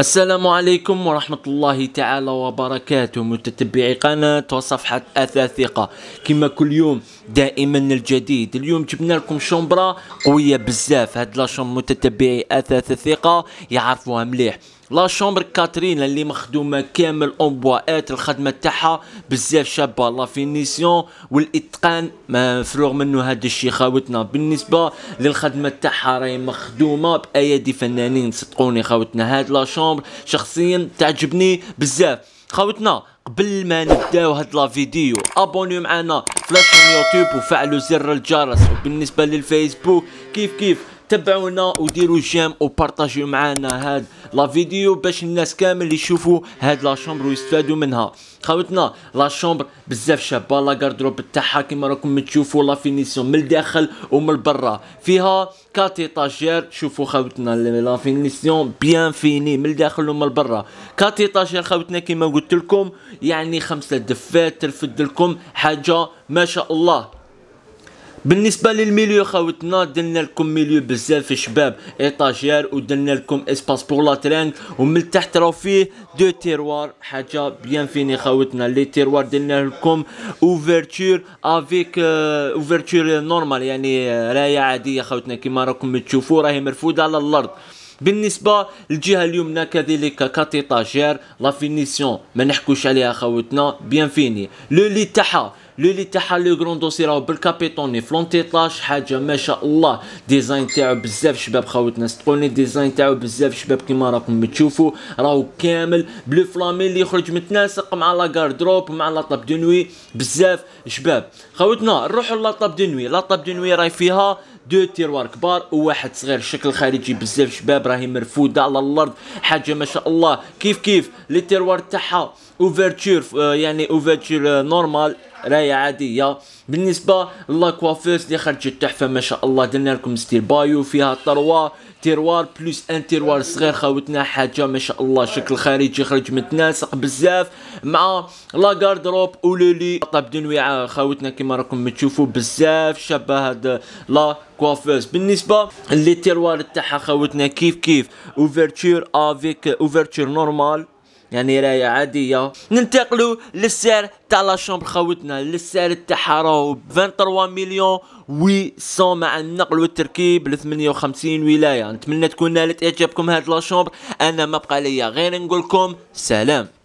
السلام عليكم ورحمة الله تعالى وبركاته متتبعي قناة وصفحة أثاثقة كما كل يوم دائما الجديد اليوم جبنا لكم شومبرا قوية بزاف هاد لاشوم متتبعي أثاث الثقة يعرفوها مليح لا شومبر كاترين اللي مخدومه كامل اون ات الخدمه تاعها بزاف شابه لا فينيسيون والاتقان ما فروغ منه هاد الشي خاوتنا بالنسبه للخدمه تاعها راهي مخدومه بايادي فنانين صدقوني خاوتنا هاد لا شومبر شخصيا تعجبني بزاف خاوتنا قبل ما نبداو هاد لا فيديو ابوني معنا فلاش يوتيوب وفعلوا زر الجرس وبالنسبه للفيسبوك كيف كيف تبعونا وديروا جيم وبارطاجيو معنا هاد لا فيديو باش الناس كامل يشوفوا هاد لا شومبر ويستفادوا منها خاوتنا لا شومبر بزاف شابه لا غاردروب تاعها كيما راكم تشوفوا لا فينيسيون من الداخل ومن برا فيها كات ايطاجير شوفوا خاوتنا لا فينيسيون بيان فيني من الداخل ومن برا كات ايطاجير خاوتنا كيما قلت لكم يعني خمسه دفات ترفد لكم حاجه ما شاء الله بالنسبه للميليو خاوتنا درنا لكم ميليو بزاف شباب ايطاجير ودرنا لكم اسباس بور لا ترانك ومن تحت راهو فيه دو تيروار حاجه بيان فيني خاوتنا لي تيروار درنا لكم اوفرتور افيك اوفرتور نورمال يعني رايه عاديه خاوتنا كيما راكم تشوفوا راهي مرفوده على الارض بالنسبه للجهه اليمنى كذلك كاتيطاجير لا فينيسيون ما نحكوش عليها خاوتنا بيان فيني لو لي تاعها لولي تاعها لو كرون دوسي راهو بالكابيتوني فلونتيطاج حاجه ما شاء الله ديزاين تاعو بزاف شباب ناس تقولني ديزاين تاعو بزاف شباب كيما راكم تشوفوا راهو كامل بلو فلامي اللي يخرج متناسق مع لا غاردروب ومع لا طاب دنوي بزاف شباب خاوتنا نروحوا لا طاب نوي لا طاب نوي راهي فيها دو تيروار كبار وواحد صغير الشكل خارجي بزاف شباب راهي مرفوده على الارض حاجه ما شاء الله كيف كيف لي تيروار تاعها اوفرتور آه، يعني اوفرتور آه، نورمال راية عادية بالنسبة لاكوافيس اللي خرجت تحفة ما شاء الله درنا لكم ستيل بايو فيها طروا تيروار بلوس ان تيروار صغير خاوتنا حاجة ما شاء الله شكل خارجي خرج متناسق بزاف مع لا غاردروب اولولي طاب دنويعة خاوتنا كما راكم تشوفوا بزاف شابة هاد لا كوافيز بالنسبه لي تيروار تاعها خاوتنا كيف كيف اوفرتور افيك اوفرتور نورمال يعني راية عادية ننتقلوا للسعر تاع لا شومبر للسعر تاعها راهو 23 مليون 100 مع النقل والتركيب ل 58 ولاية نتمنى تكون نالت اعجابكم هاد لا شومبر انا ما بقى ليا غير نقول لكم سلام